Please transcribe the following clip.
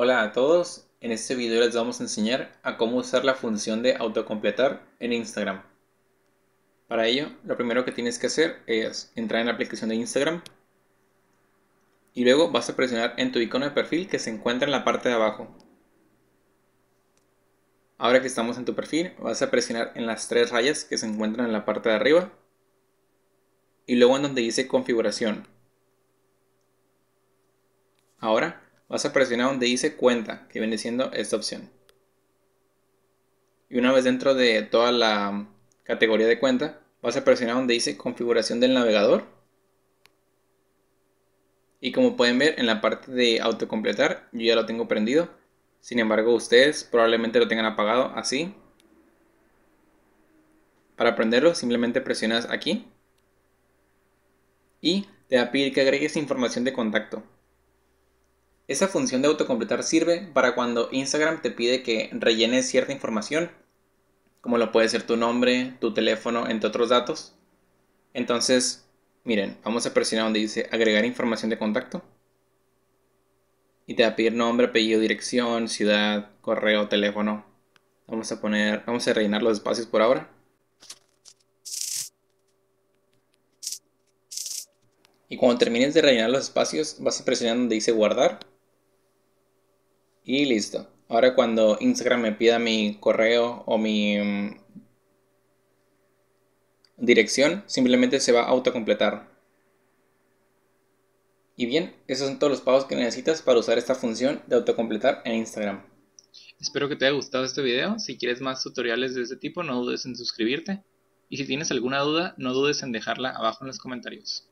Hola a todos, en este video les vamos a enseñar a cómo usar la función de autocompletar en Instagram. Para ello, lo primero que tienes que hacer es entrar en la aplicación de Instagram y luego vas a presionar en tu icono de perfil que se encuentra en la parte de abajo. Ahora que estamos en tu perfil, vas a presionar en las tres rayas que se encuentran en la parte de arriba y luego en donde dice configuración. Ahora vas a presionar donde dice cuenta, que viene siendo esta opción. Y una vez dentro de toda la categoría de cuenta, vas a presionar donde dice configuración del navegador. Y como pueden ver en la parte de autocompletar, yo ya lo tengo prendido. Sin embargo, ustedes probablemente lo tengan apagado así. Para prenderlo, simplemente presionas aquí. Y te va a pedir que agregues información de contacto. Esa función de autocompletar sirve para cuando Instagram te pide que rellenes cierta información, como lo puede ser tu nombre, tu teléfono, entre otros datos. Entonces, miren, vamos a presionar donde dice agregar información de contacto. Y te va a pedir nombre, apellido, dirección, ciudad, correo, teléfono. Vamos a poner, vamos a rellenar los espacios por ahora. Y cuando termines de rellenar los espacios, vas a presionar donde dice guardar y listo. Ahora cuando Instagram me pida mi correo o mi mm, dirección, simplemente se va a autocompletar. Y bien, esos son todos los pagos que necesitas para usar esta función de autocompletar en Instagram. Espero que te haya gustado este video. Si quieres más tutoriales de este tipo, no dudes en suscribirte. Y si tienes alguna duda, no dudes en dejarla abajo en los comentarios.